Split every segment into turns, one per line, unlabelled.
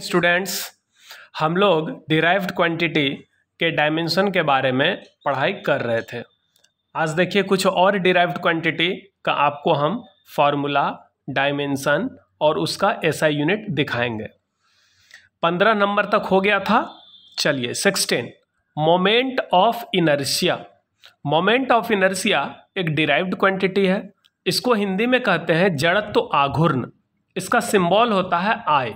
students हम लोग derived quantity के डायमेंशन के बारे में पढ़ाई कर रहे थे आज देखिए कुछ और डिराइव्ड क्वांटिटी का आपको हम फार्मूला डायमेंशन और उसका एसआई यूनिट दिखाएंगे पंद्रह नंबर तक हो गया था चलिए sixteen moment of inertia moment of inertia एक डिराइव्ड क्वांटिटी है इसको हिंदी में कहते हैं जड़त्व तो आघूर्ण इसका सिंबल होता है आई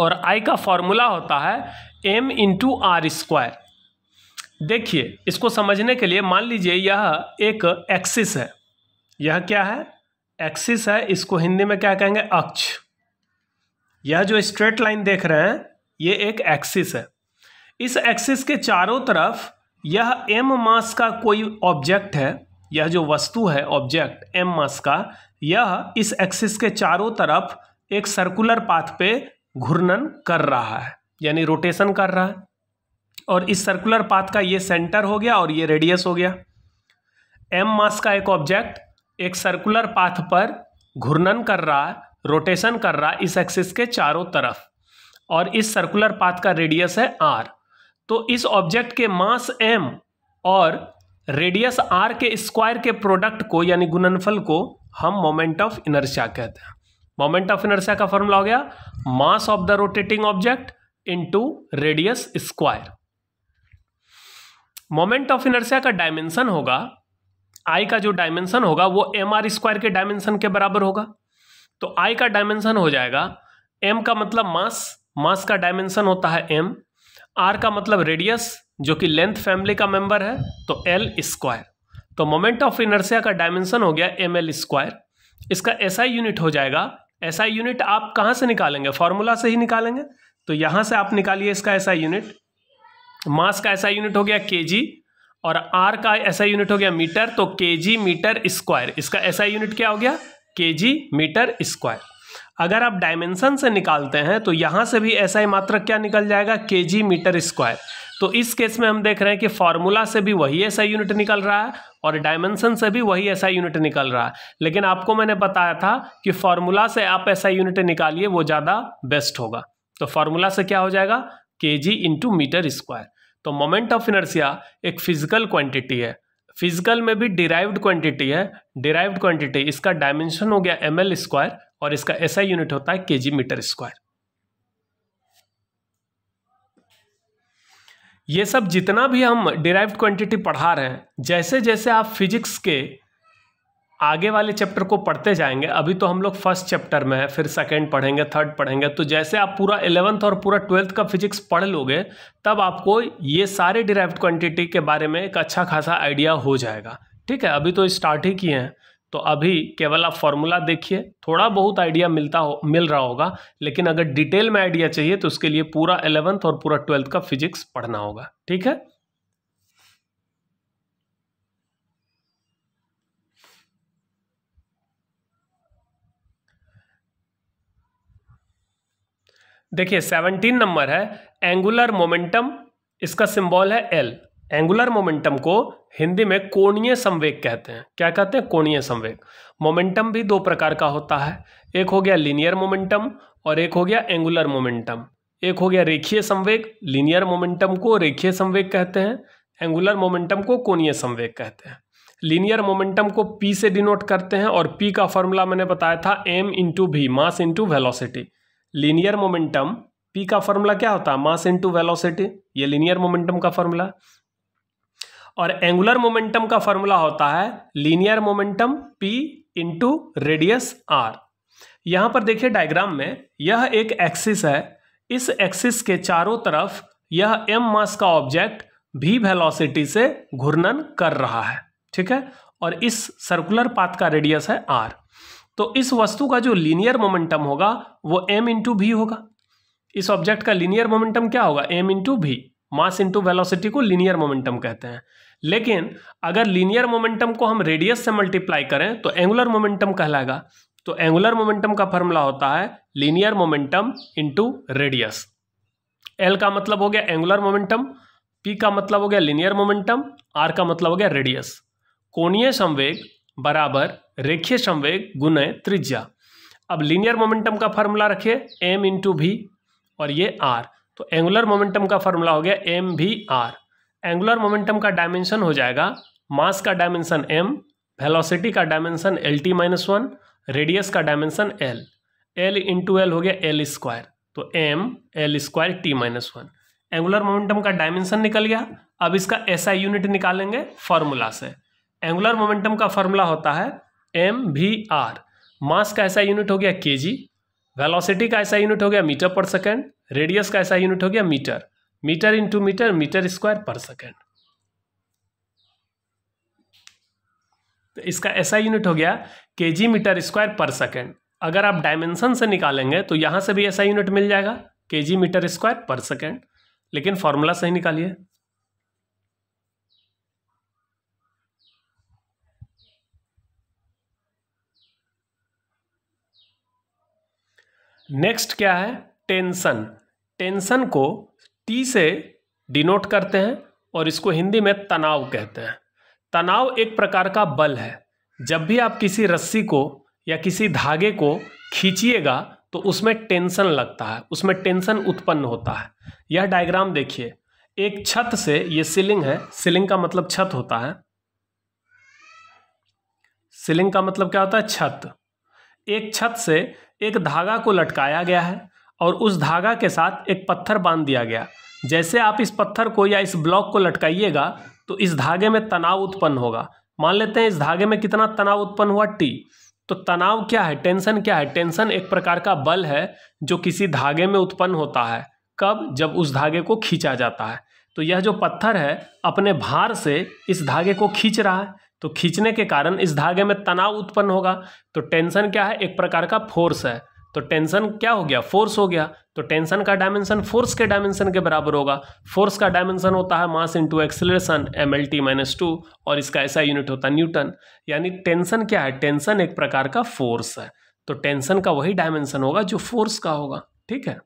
और आई का फॉर्मूला होता है एम इंटू आर स्क्वायर देखिए इसको समझने के लिए मान लीजिए यह एक एक्सिस है यह क्या है एक्सिस है इसको हिंदी में क्या कहेंगे अक्ष यह जो स्ट्रेट लाइन देख रहे हैं यह एक एक्सिस है इस एक्सिस के चारों तरफ यह एम मास का कोई ऑब्जेक्ट है यह जो वस्तु है ऑब्जेक्ट एम मास का यह इस एक्सिस के चारों तरफ एक सर्कुलर पाथ पे घूर्णन कर रहा है यानी रोटेशन कर रहा है और इस सर्कुलर पाथ का ये सेंटर हो गया और ये रेडियस हो गया एम मास का एक ऑब्जेक्ट एक सर्कुलर पाथ पर घूर्णन कर रहा है रोटेशन कर रहा है इस एक्सिस के चारों तरफ और इस सर्कुलर पाथ का रेडियस है आर तो इस ऑब्जेक्ट के मास एम और रेडियस आर के स्क्वायर के प्रोडक्ट को यानी गुणनफल को हम मोमेंट ऑफ इनर्शिया कहते हैं मोमेंट ऑफ इनर्सिया का फॉर्मूला हो गया mass of the rotating object into radius square moment of inertia का डायमेंशन होगा आई का जो डायमेंशन होगा वो एम आर स्क्वायर के डायमेंशन के बराबर होगा तो आई का डायमेंशन हो जाएगा एम का मतलब मास मास का डायमेंशन होता है एम आर का मतलब रेडियस जो कि लेंथ फैमिली का मेंबर है तो एल स्क्वायर तो मोमेंट ऑफ इनर्सिया का डायमेंशन हो गया एम एल स्क्वायर इसका एसआई यूनिट हो जाएगा ऐसा यूनिट आप कहाँ से निकालेंगे फॉर्मूला से ही निकालेंगे तो यहाँ से आप निकालिए इसका ऐसा यूनिट मास का ऐसा यूनिट हो गया के जी और आर का ऐसा यूनिट हो गया मीटर तो के जी मीटर स्क्वायर इसका ऐसा यूनिट क्या हो गया के जी मीटर स्क्वायर अगर आप डायमेंशन से निकालते हैं तो यहाँ से भी ऐसा ही मात्रक क्या निकल जाएगा के जी मीटर स्क्वायर तो इस केस में हम देख रहे हैं कि फॉर्मूला से भी वही ऐसा यूनिट निकल रहा है और डायमेंशन से भी वही ऐसा यूनिट निकल रहा है लेकिन आपको मैंने बताया था कि फॉर्मूला से आप ऐसा यूनिट निकालिए वो ज़्यादा बेस्ट होगा तो फार्मूला से क्या हो जाएगा K G into metre square तो मोमेंट ऑफ इनर्सिया एक फिजिकल क्वांटिटी है फिजिकल में भी डिराइव्ड क्वांटिटी है डिराइव्ड क्वांटिटी इसका डायमेंशन हो गया एम एल स्क्वायर और इसका ऐसा यूनिट होता है के जी मीटर स्क्वायर ये सब जितना भी हम डिराइव्ड क्वांटिटी पढ़ा रहे हैं जैसे जैसे आप फिजिक्स के आगे वाले चैप्टर को पढ़ते जाएंगे अभी तो हम लोग फर्स्ट चैप्टर में है फिर सेकेंड पढ़ेंगे थर्ड पढ़ेंगे तो जैसे आप पूरा इलेवंथ और पूरा ट्वेल्थ का फिजिक्स पढ़ लोगे तब आपको ये सारे डिराइव्ड क्वांटिटी के बारे में एक अच्छा खासा आइडिया हो जाएगा ठीक है अभी तो स्टार्ट ही किए हैं तो अभी केवल आप फॉर्मूला देखिए थोड़ा बहुत आइडिया मिलता हो मिल रहा होगा लेकिन अगर डिटेल में आइडिया चाहिए तो उसके लिए पूरा एलेवंथ और पूरा ट्वेल्थ का फिजिक्स पढ़ना होगा ठीक है देखिए सेवनटीन नंबर है एंगुलर मोमेंटम इसका सिंबल है एल एंगुलर मोमेंटम को हिंदी में कोणीय संवेग कहते हैं क्या कहते हैं कोणीय संवेग मोमेंटम भी दो प्रकार का होता है एक हो गया लीनियर मोमेंटम और एक हो गया एंगुलर मोमेंटम एक हो गया रेखीय संवेग लीनियर मोमेंटम को रेखीय संवेग कहते हैं एंगुलर मोमेंटम को कोणीय संवेग कहते हैं लीनियर मोमेंटम को पी से डिनोट करते हैं और पी का फॉर्मूला मैंने बताया था M into V mass into velocity linear momentum P का फॉर्मूला क्या होता है मास इंटू वेलोसिटी ये लीनियर मोमेंटम का फॉर्मूला और एंगुलर मोमेंटम का फॉर्मूला होता है linear momentum P into radius R यहाँ पर देखिए डायग्राम में यह एक एक्सिस है इस एक्सिस के चारों तरफ यह एम मास का ऑब्जेक्ट भी वेलोसिटी से घूर्णन कर रहा है ठीक है और इस सर्कुलर पाथ का रेडियस है आर तो इस वस्तु का जो लीनियर मोमेंटम होगा वो एम इंटू भी होगा इस ऑब्जेक्ट का लीनियर मोमेंटम क्या होगा M into V mass into velocity को लीनियर मोमेंटम कहते हैं लेकिन अगर लीनियर मोमेंटम को हम रेडियस से मल्टीप्लाई करें तो एंगुलर मोमेंटम कहलाएगा तो एंगुलर मोमेंटम का फॉर्मूला होता है linear momentum into radius L का मतलब हो गया एंगुलर मोमेंटम पी का मतलब हो गया लीनियर मोमेंटम आर का मतलब हो गया रेडियस कोणीय संवेग बराबर रेखीय संवेग गुने त्रिज्या अब लीनियर मोमेंटम का फॉर्मूला रखिए एम इंटू भी और ये आर तो एंगुलर मोमेंटम का फॉर्मूला हो गया M V R angular momentum का डायमेंशन हो जाएगा मास का डायमेंशन एम वेलोसिटी का dimension L T minus one radius का dimension L L into L हो गया एल स्क्वायर तो M L square T minus one angular momentum का डायमेंशन निकल गया अब इसका ऐसा यूनिट निकालेंगे फॉर्मूला से एंगुलर मोमेंटम का फॉर्मूला होता है एम भी आर मास का ऐसा यूनिट हो गया के जी वेलोसिटी का ऐसा यूनिट हो गया मीटर पर सेकेंड रेडियस का ऐसा यूनिट हो गया metre metre into metre metre square पर सेकेंड तो इसका ऐसा यूनिट हो गया के जी मीटर स्क्वायर पर सेकेंड अगर आप डायमेंशन से निकालेंगे तो यहां से भी ऐसा यूनिट मिल जाएगा के जी मीटर स्क्वायर पर सेकेंड लेकिन फॉर्मूला सही निकालिए नेक्स्ट क्या है टेंशन टेंशन को टी से डिनोट करते हैं और इसको हिंदी में तनाव कहते हैं तनाव एक प्रकार का बल है जब भी आप किसी रस्सी को या किसी धागे को खींचिएगा तो उसमें टेंशन लगता है उसमें टेंशन उत्पन्न होता है यह डायग्राम देखिए एक छत से यह सीलिंग है सीलिंग का मतलब छत होता है सीलिंग का मतलब क्या होता है छत एक छत से एक धागा को लटकाया गया है और उस धागा के साथ एक पत्थर बांध दिया गया जैसे आप इस पत्थर को या इस ब्लॉक को लटकाइएगा तो इस धागे में तनाव उत्पन्न होगा मान लेते हैं इस धागे में कितना तनाव उत्पन्न हुआ टी तो तनाव क्या है टेंशन क्या है टेंशन एक प्रकार का बल है जो किसी धागे में उत्पन्न होता है कब जब उस धागे को खींचा जाता है तो यह जो पत्थर है अपने भार से इस धागे को खींच रहा है तो खींचने के कारण इस धागे में तनाव उत्पन्न होगा तो टेंशन क्या है एक प्रकार का फोर्स है तो टेंशन क्या हो गया फोर्स हो गया तो टेंशन का डायमेंशन फोर्स के डायमेंशन के बराबर होगा फोर्स का डायमेंशन होता है mass into acceleration M L T minus two और इसका ऐसा यूनिट होता है न्यूटन यानी टेंशन क्या है टेंशन एक प्रकार का फोर्स है तो टेंशन का वही डायमेंशन होगा जो फोर्स का होगा ठीक है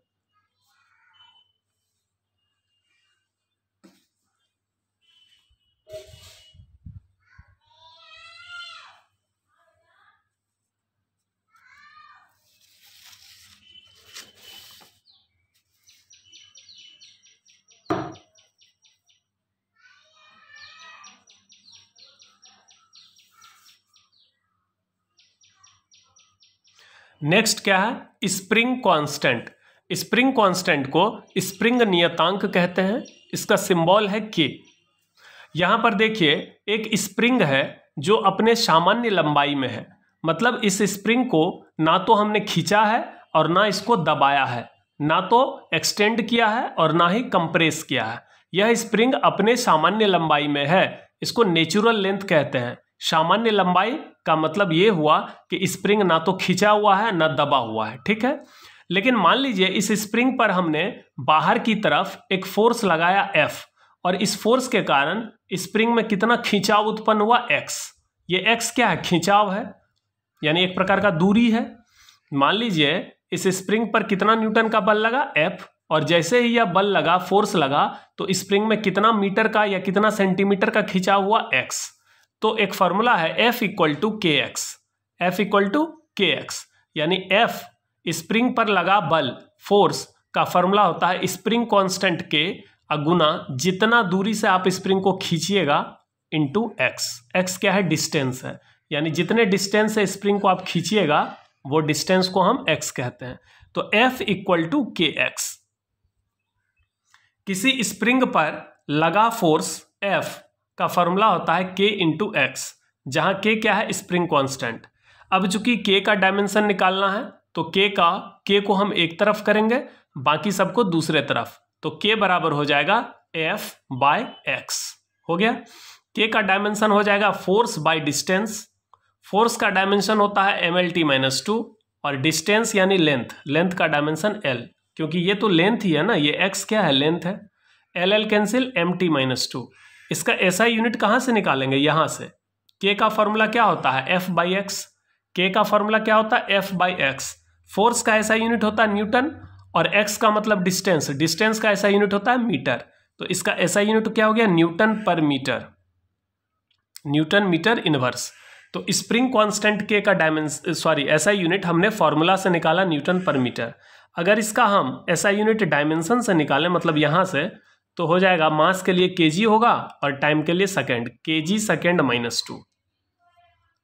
नेक्स्ट क्या है स्प्रिंग कांस्टेंट स्प्रिंग कांस्टेंट को स्प्रिंग नियतांक कहते हैं इसका सिंबल है के यहाँ पर देखिए एक स्प्रिंग है जो अपने सामान्य लंबाई में है मतलब इस स्प्रिंग को ना तो हमने खींचा है और ना इसको दबाया है ना तो एक्सटेंड किया है और ना ही कंप्रेस किया है यह स्प्रिंग अपने सामान्य लंबाई में है इसको नेचुरल लेंथ कहते हैं सामान्य लंबाई का मतलब ये हुआ कि स्प्रिंग ना तो खिंचा हुआ है ना दबा हुआ है ठीक है लेकिन मान लीजिए इस स्प्रिंग पर हमने बाहर की तरफ एक फोर्स लगाया एफ और इस फोर्स के कारण स्प्रिंग में कितना खिंचाव उत्पन्न हुआ एक्स ये एक्स क्या है खिंचाव है यानी एक प्रकार का दूरी है मान लीजिए इस स्प्रिंग पर कितना न्यूटन का बल लगा एफ और जैसे ही यह बल लगा फोर्स लगा तो स्प्रिंग में कितना मीटर का या कितना सेंटीमीटर का खिंचाव हुआ एक्स तो एक फार्मूला है F equal to K X F equal to K X यानी एफ स्प्रिंग पर लगा बल फोर्स का फार्मूला होता है स्प्रिंग कांस्टेंट के अगुना जितना दूरी से आप स्प्रिंग को खींचिएगा टू एक्स एक्स क्या है डिस्टेंस है यानी जितने डिस्टेंस से स्प्रिंग को आप खींचिएगा वो डिस्टेंस को हम एक्स कहते हैं तो F equal to K X किसी स्प्रिंग पर लगा फोर्स एफ का फॉर्मूला होता है के इंटू एक्स जहाँ के क्या है स्प्रिंग कांस्टेंट अब चूंकि के का डायमेंशन निकालना है तो के का के को हम एक तरफ करेंगे बाकी सबको दूसरे तरफ तो के बराबर हो जाएगा एफ बाय एक्स हो गया के का डायमेंशन हो जाएगा फोर्स बाय डिस्टेंस फोर्स का डायमेंशन होता है M L T minus two और डिस्टेंस यानी लेंथ लेंथ का डायमेंशन एल क्योंकि ये तो लेंथ ही है ना ये एक्स क्या है लेंथ है L L cancel M T minus two इसका ऐसा यूनिट कहाँ से निकालेंगे यहाँ से के का फॉर्मूला क्या होता है एफ बाई एक्स के का फॉर्मूला क्या होता है एफ बाई एक्स फोर्स का ऐसा यूनिट होता है न्यूटन और एक्स का मतलब डिस्टेंस डिस्टेंस का ऐसा यूनिट होता है मीटर तो इसका ऐसा यूनिट क्या हो गया न्यूटन पर मीटर न्यूटन मीटर इनवर्स तो स्प्रिंग कांस्टेंट के का डायमेंस सॉरी ऐसा यूनिट हमने फॉर्मूला से निकाला न्यूटन पर मीटर अगर इसका हम ऐसा यूनिट डायमेंशन से निकालें मतलब यहाँ से तो हो जाएगा मास के लिए केजी होगा और टाइम के लिए second KG second minus two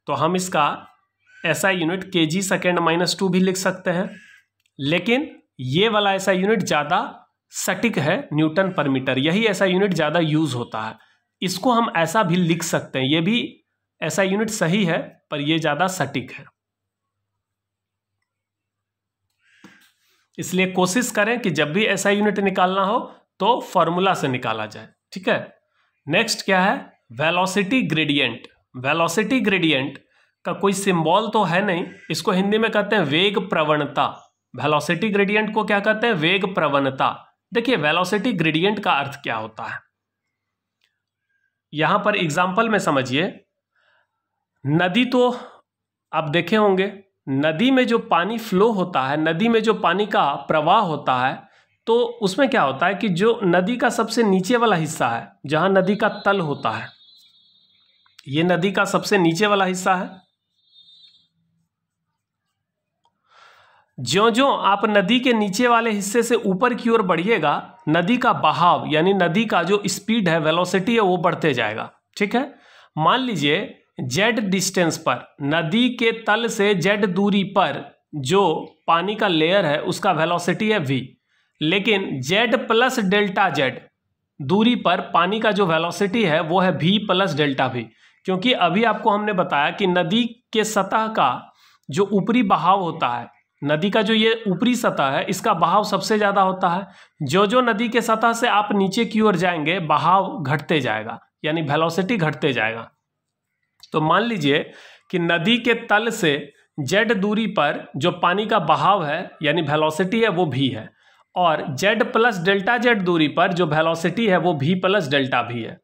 तो हम इसका ऐसा यूनिट के जी सेकेंड माइनस टू भी लिख सकते हैं लेकिन ये वाला ऐसा यूनिट ज़्यादा सटिक है न्यूटन पर मीटर यही ऐसा यूनिट ज़्यादा यूज होता है इसको हम ऐसा भी लिख सकते हैं ये भी ऐसा यूनिट सही है पर यह ज़्यादा सटिक है इसलिए कोशिश करें कि जब भी ऐसा यूनिट निकालना हो तो फॉर्मूला से निकाला जाए ठीक है नेक्स्ट क्या है वेलोसिटी ग्रेडियंट वेलोसिटी ग्रेडियंट का कोई सिंबल तो है नहीं इसको हिंदी में कहते हैं वेग प्रवणता वेलोसिटी ग्रेडियंट को क्या कहते हैं वेग प्रवणता देखिए वेलोसिटी ग्रेडियंट का अर्थ क्या होता है यहां पर एग्जाम्पल में समझिए नदी तो आप देखे होंगे नदी में जो पानी फ्लो होता है नदी में जो पानी का प्रवाह होता है तो उसमें क्या होता है कि जो नदी का सबसे नीचे वाला हिस्सा है जहाँ नदी का तल होता है ये नदी का सबसे नीचे वाला हिस्सा है ज्यो ज्यो आप नदी के नीचे वाले हिस्से से ऊपर की ओर बढ़िएगा नदी का बहाव यानी नदी का जो स्पीड है वेलोसिटी है वो बढ़ते जाएगा ठीक है मान लीजिए जेड डिस्टेंस पर नदी के तल से जेड दूरी पर जो पानी का लेयर है उसका वेलोसिटी है वी लेकिन जेड प्लस डेल्टा जेड दूरी पर पानी का जो वेलोसिटी है वो है भी प्लस डेल्टा भी क्योंकि अभी आपको हमने बताया कि नदी के सतह का जो ऊपरी बहाव होता है नदी का जो ये ऊपरी सतह है इसका बहाव सबसे ज़्यादा होता है जो जो नदी के सतह से आप नीचे की ओर जाएंगे बहाव घटते जाएगा यानी वेलोसिटी घटते जाएगा तो मान लीजिए कि नदी के तल से जेड दूरी पर जो पानी का बहाव है यानी वेलोसिटी है वो भी है और जेड प्लस डेल्टा जेड दूरी पर जो वेलोसिटी है वो भी प्लस डेल्टा भी है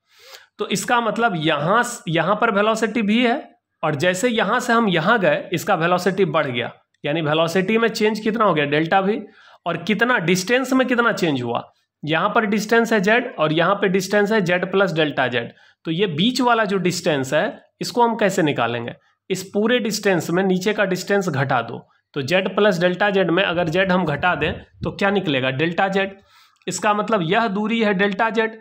तो इसका मतलब यहाँ यहाँ पर वेलोसिटी भी है और जैसे यहाँ से हम यहाँ गए इसका वेलोसिटी बढ़ गया यानी वेलोसिटी में चेंज कितना हो गया डेल्टा भी और कितना डिस्टेंस में कितना चेंज हुआ यहाँ पर डिस्टेंस है जेड और यहाँ पर डिस्टेंस है जेड प्लस डेल्टा जेड तो ये बीच वाला जो डिस्टेंस है इसको हम कैसे निकालेंगे इस पूरे डिस्टेंस में नीचे का डिस्टेंस घटा दो तो जेड प्लस डेल्टा जेड में अगर जेड हम घटा दें तो क्या निकलेगा डेल्टा जेड इसका मतलब यह दूरी है delta Z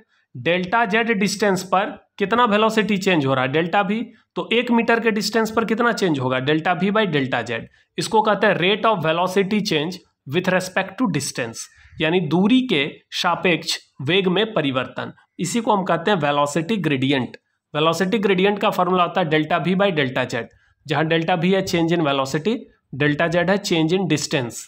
delta Z distance पर कितना वेलोसिटी चेंज हो रहा है डेल्टा भी तो एक मीटर के डिस्टेंस पर कितना चेंज होगा delta V by delta Z इसको कहते हैं rate of velocity change with respect to distance यानी दूरी के सापेक्ष वेग में परिवर्तन इसी को हम कहते हैं वेलोसिटी ग्रेडियंट वेलोसिटी ग्रेडियंट का फॉर्मूला होता है delta V by delta Z जहां डेल्टा भी है change in velocity delta Z है चेंज इन डिस्टेंस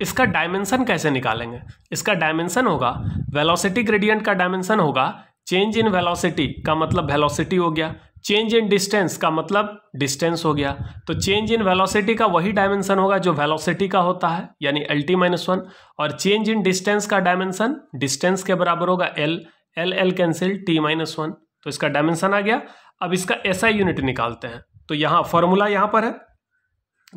इसका डायमेंशन कैसे निकालेंगे इसका डायमेंशन होगा वेलोसिटी ग्रेडियंट का डायमेंशन होगा चेंज इन वेलोसिटी का मतलब वेलोसिटी हो गया चेंज इन डिस्टेंस का मतलब डिस्टेंस हो गया तो चेंज इन वेलोसिटी का वही डायमेंशन होगा जो वेलोसिटी का होता है यानी एल टी माइनस वन और चेंज इन डिस्टेंस का डायमेंशन डिस्टेंस के बराबर होगा L L L cancel T minus one तो इसका डायमेंशन आ गया अब इसका ऐसा यूनिट निकालते हैं तो यहाँ फॉर्मूला यहां पर है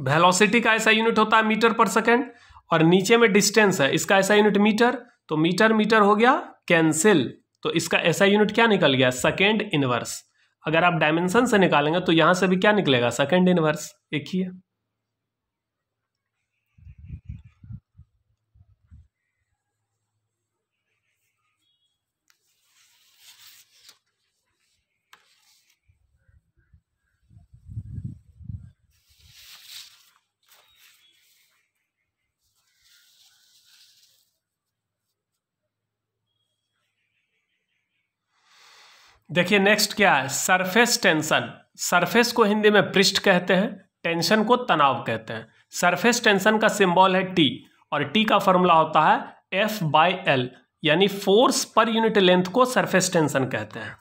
वेलोसिटी का ऐसा यूनिट होता है मीटर पर सेकेंड और नीचे में डिस्टेंस है इसका ऐसा यूनिट मीटर तो मीटर मीटर हो गया कैंसिल तो इसका ऐसा यूनिट क्या निकल गया सेकेंड इनवर्स अगर आप डायमेंशन से निकालेंगे तो यहां से भी क्या निकलेगा सेकेंड इनवर्स एक ही है देखिए नेक्स्ट क्या है सरफेस टेंशन सरफेस को हिंदी में पृष्ठ कहते हैं टेंशन को तनाव कहते हैं सरफेस टेंशन का सिंबल है टी और टी का फॉर्मूला होता है एफ बाई एल यानी फोर्स पर यूनिट लेंथ को सरफेस टेंशन कहते हैं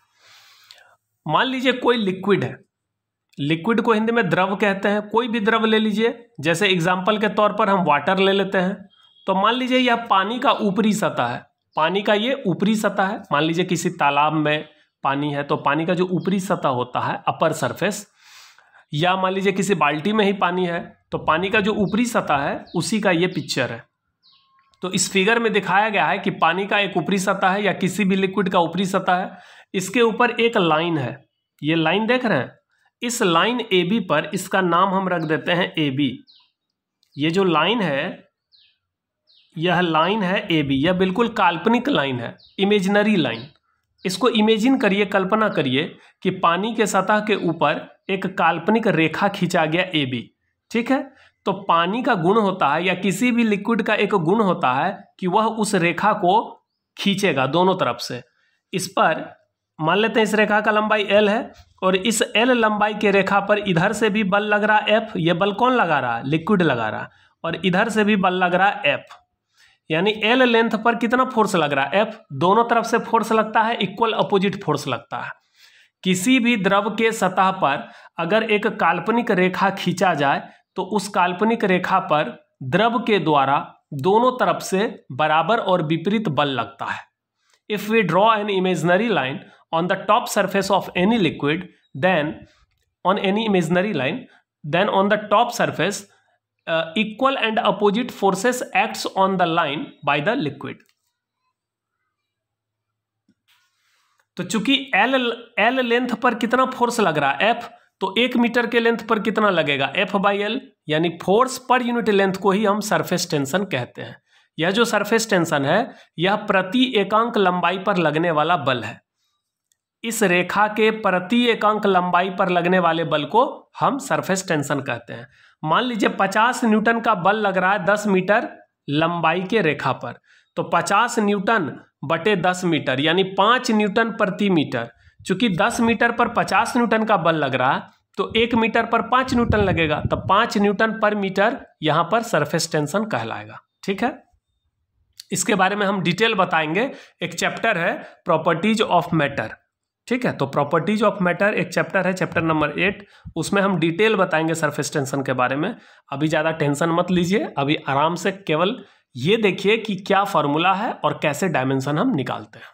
मान लीजिए कोई लिक्विड है लिक्विड को हिंदी में द्रव कहते हैं कोई भी द्रव ले लीजिए जैसे एग्जाम्पल के तौर पर हम वाटर ले लेते हैं तो मान लीजिए यह पानी का ऊपरी सतह है पानी का ये ऊपरी सतह है मान लीजिए किसी तालाब में पानी है तो पानी का जो ऊपरी सतह होता है अपर सरफेस या मान लीजिए किसी बाल्टी में ही पानी है तो पानी का जो ऊपरी सतह है उसी का ये पिक्चर है तो इस फिगर में दिखाया गया है कि पानी का एक ऊपरी सतह है या किसी भी लिक्विड का ऊपरी सतह है इसके ऊपर एक लाइन है ये लाइन देख रहे हैं इस लाइन ए बी पर इसका नाम हम रख देते हैं ए बी ये जो लाइन है यह लाइन है ए बी यह बिल्कुल काल्पनिक लाइन है इमेजनरी लाइन इसको इमेजिन करिए कल्पना करिए कि पानी के सतह के ऊपर एक काल्पनिक रेखा खींचा गया ए बी ठीक है तो पानी का गुण होता है या किसी भी लिक्विड का एक गुण होता है कि वह उस रेखा को खींचेगा दोनों तरफ से इस पर मान लेते हैं इस रेखा का लंबाई एल है और इस एल लंबाई के रेखा पर इधर से भी बल लग रहा एफ ये बल कौन लगा रहा लिक्विड लगा रहा और इधर से भी बल लग रहा एफ यानी एल लेंथ पर कितना फोर्स लग रहा है एफ दोनों तरफ से फोर्स लगता है इक्वल अपोजिट फोर्स लगता है किसी भी द्रव के सतह पर अगर एक काल्पनिक रेखा खींचा जाए तो उस काल्पनिक रेखा पर द्रव के द्वारा दोनों तरफ से बराबर और विपरीत बल लगता है if we draw an imaginary line on the top surface of any liquid then on any imaginary line then on the top surface equal and opposite forces acts on the line by the liquid तो चूंकि L L length पर कितना force लग रहा है F तो एक metre के लेंथ पर कितना लगेगा एफ बाई एल यानी फोर्स पर यूनिट लेंथ को ही हम सरफेस टेंशन कहते हैं यह जो सरफेस टेंशन है यह प्रति एकांक लंबाई पर लगने वाला बल है इस रेखा के प्रति एकांक लंबाई पर लगने वाले बल को हम सरफेस टेंशन कहते हैं मान लीजिए पचास न्यूटन का बल लग रहा है दस मीटर लंबाई के रेखा पर तो पचास न्यूटन बटे दस मीटर यानी पांच न्यूटन प्रति मीटर चूंकि दस मीटर पर पचास न्यूटन का बल लग रहा है तो एक मीटर पर पांच न्यूटन लगेगा तो पांच न्यूटन पर मीटर यहां पर सरफेस टेंशन कहलाएगा ठीक है इसके बारे में हम डिटेल बताएंगे एक चैप्टर है प्रॉपर्टीज ऑफ मैटर ठीक है तो प्रॉपर्टीज ऑफ मैटर एक चैप्टर है चैप्टर नंबर एट उसमें हम डिटेल बताएंगे सरफेस टेंशन के बारे में अभी ज़्यादा टेंशन मत लीजिए अभी आराम से केवल ये देखिए कि क्या फॉर्मूला है और कैसे डायमेंशन हम निकालते हैं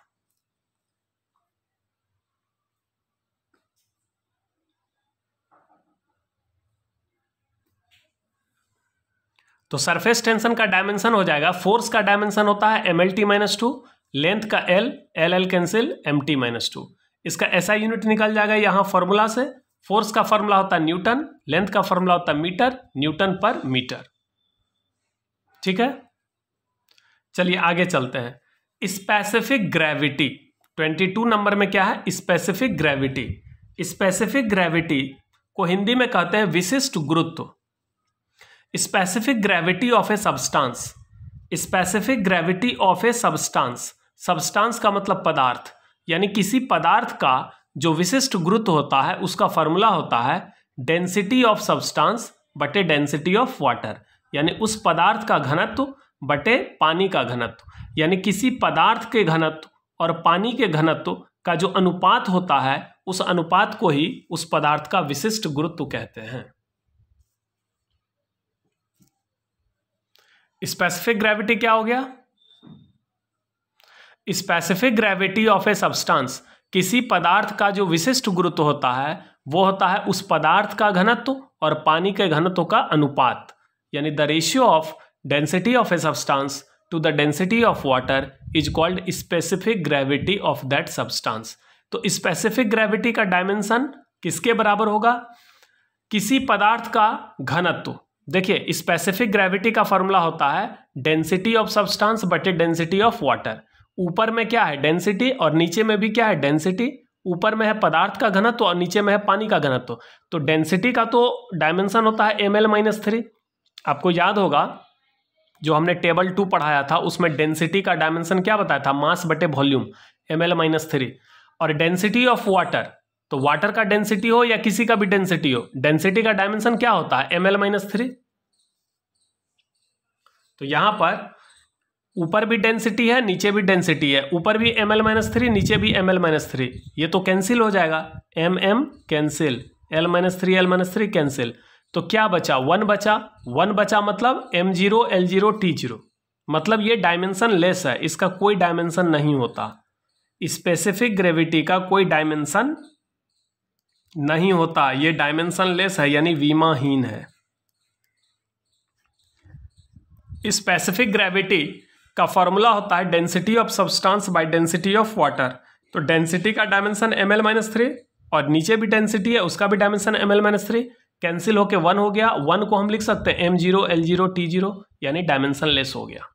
तो सरफेस टेंशन का डायमेंशन हो जाएगा फोर्स का डायमेंशन होता है M L T minus two length का L L L cancel M T minus two इसका ऐसा यूनिट निकल जाएगा यहाँ फॉर्मूला से फोर्स का फॉर्मूला होता है न्यूटन लेंथ का फॉर्मूला होता है मीटर न्यूटन पर मीटर ठीक है चलिए आगे चलते हैं स्पेसिफिक ग्रेविटी 22 नंबर में क्या है स्पेसिफिक ग्रेविटी स्पेसिफिक ग्रेविटी को हिंदी में कहते हैं विशिष्ट गुरुत्व specific gravity of a substance specific gravity of a substance substance का मतलब पदार्थ यानी किसी पदार्थ का जो विशिष्ट गुरुत्व होता है उसका फॉर्मूला होता है डेंसिटी ऑफ सब्सटेंस बटे डेंसिटी ऑफ वाटर यानी उस पदार्थ का घनत्व बटे पानी का घनत्व यानी किसी पदार्थ के घनत्व और पानी के घनत्व का जो अनुपात होता है उस अनुपात को ही उस पदार्थ का विशिष्ट गुरुत्व कहते हैं स्पेसिफिक ग्रेविटी क्या हो गया specific gravity of a substance किसी पदार्थ का जो विशिष्ट गुरुत्व होता है वो होता है उस पदार्थ का घनत्व और पानी के घनत्व का अनुपात यानी the ratio of density of a substance to the density of water is called specific gravity of that substance तो स्पेसिफिक ग्रेविटी का डायमेंशन किसके बराबर होगा किसी पदार्थ का घनत्व देखिए स्पेसिफिक ग्रेविटी का फॉर्मूला होता है डेंसिटी ऑफ सब्सटेंस बटे डेंसिटी ऑफ वाटर ऊपर में क्या है डेंसिटी और नीचे में भी क्या है डेंसिटी ऊपर में है पदार्थ का घनत्व और नीचे में है पानी का घनत्व तो डेंसिटी का तो डायमेंशन होता है एम एल माइनस थ्री आपको याद होगा जो हमने टेबल टू पढ़ाया था उसमें डेंसिटी का डायमेंशन क्या बताया था मास बटे volume M L minus three और डेंसिटी ऑफ वाटर तो वाटर का डेंसिटी हो या किसी का भी डेंसिटी हो डेंसिटी का डायमेंशन क्या होता है एम एल माइनस थ्री तो यहां पर ऊपर भी डेंसिटी है नीचे भी डेंसिटी है ऊपर भी एम एल माइनस थ्री नीचे भी एम एल माइनस थ्री ये तो कैंसिल हो जाएगा M M cancel L minus three L minus three cancel तो क्या बचा वन बचा वन बचा मतलब M zero L zero T zero मतलब ये डायमेंशन लेस है इसका कोई डायमेंसन नहीं होता स्पेसिफिक ग्रेविटी का कोई डायमेंशन नहीं होता ये डायमेंशन लेस है यानी वीमाहीन है स्पेसिफिक ग्रेविटी का फॉर्मूला होता है density of substance by density of water तो डेंसिटी का dimension M L minus three और नीचे भी डेंसिटी है उसका भी dimension M L minus three cancel होके वन हो गया वन को हम लिख सकते हैं M zero L zero T zero यानी डायमेंशन लेस हो गया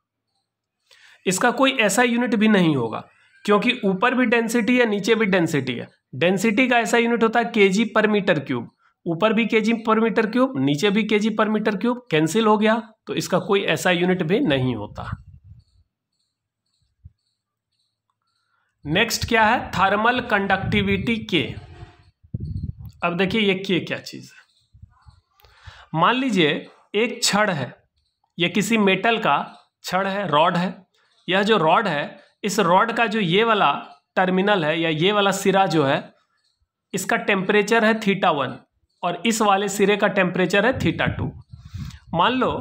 इसका कोई ऐसा यूनिट भी नहीं होगा क्योंकि ऊपर भी डेंसिटी है नीचे भी डेंसिटी है डेंसिटी का ऐसा यूनिट होता है के जी पर मीटर क्यूब ऊपर भी के जी पर मीटर क्यूब नीचे भी के जी पर मीटर क्यूब कैंसिल हो गया तो इसका कोई ऐसा यूनिट भी नहीं होता नेक्स्ट क्या है थर्मल कंडक्टिविटी के अब देखिए ये के क्या चीज़ है मान लीजिए एक छड़ है यह किसी मेटल का छड़ है रॉड है यह जो रॉड है इस रॉड का जो ये वाला टर्मिनल है या ये वाला सिरा जो है इसका टेम्परेचर है थीटा वन और इस वाले सिरे का टेम्परेचर है थीटा टू मान लो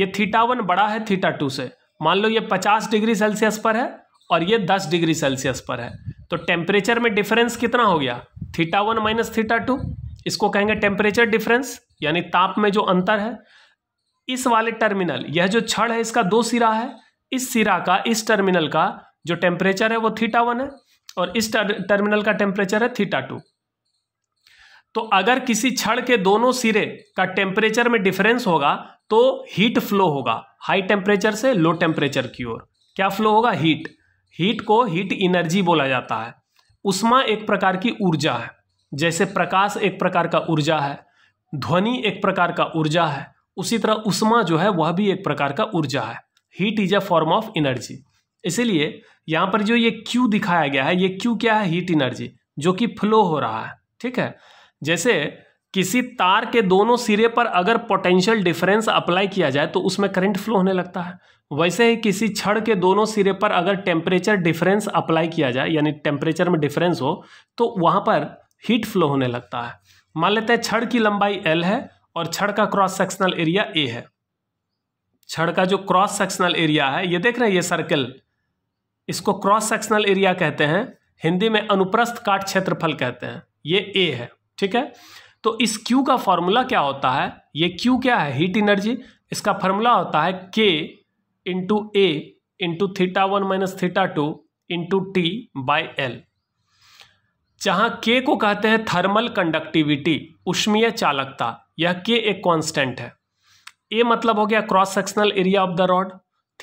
ये थीटा वन बड़ा है थीटा टू से मान लो ये पचास डिग्री सेल्सियस पर है और ये दस डिग्री सेल्सियस पर है तो टेम्परेचर में डिफरेंस कितना हो गया theta one minus theta two इसको कहेंगे टेम्परेचर डिफरेंस यानी ताप में जो अंतर है इस वाले टर्मिनल यह जो छड़ है इसका दो सिरा है इस सिरा का इस टर्मिनल का जो टेम्परेचर है वो थीटा वन है और इस टर्मिनल का टेम्परेचर है थीटा टू तो अगर किसी छड़ के दोनों सिरे का टेम्परेचर में डिफरेंस होगा तो हीट फ्लो होगा हाई टेम्परेचर से लो टेम्परेचर की ओर क्या फ्लो होगा हीट हीट को हीट एनर्जी बोला जाता है उष्मा एक प्रकार की ऊर्जा है जैसे प्रकाश एक प्रकार का ऊर्जा है ध्वनि एक प्रकार का ऊर्जा है उसी तरह उष्मा जो है वह भी एक प्रकार का ऊर्जा है heat is a form of energy इसीलिए यहाँ पर जो ये क्यू दिखाया गया है ये क्यू क्या है हीट एनर्जी जो कि फ्लो हो रहा है ठीक है जैसे किसी तार के दोनों सिरे पर अगर पोटेंशियल डिफरेंस अप्लाई किया जाए तो उसमें करंट फ्लो होने लगता है वैसे ही किसी छड़ के दोनों सिरे पर अगर टेम्परेचर डिफरेंस अप्लाई किया जाए यानी टेम्परेचर में डिफरेंस हो तो वहाँ पर हीट फ्लो होने लगता है मान लेते हैं छड़ की लंबाई एल है और छड़ का क्रॉस सेक्शनल एरिया ए है छड़ का जो क्रॉस सेक्शनल एरिया है ये देख रहे हैं ये सर्कल इसको क्रॉस सेक्शनल एरिया कहते हैं हिंदी में अनुप्रस्थ काट क्षेत्रफल कहते हैं ये ए है ठीक है तो इस क्यू का फॉर्मूला क्या होता है ये क्यू क्या है हीट एनर्जी इसका फॉर्मूला होता है K into A into theta one minus theta two into T by L जहाँ के को कहते हैं थर्मल कंडक्टिविटी उष्मीय चालकता यह के एक कांस्टेंट है ए मतलब हो गया cross sectional area of the rod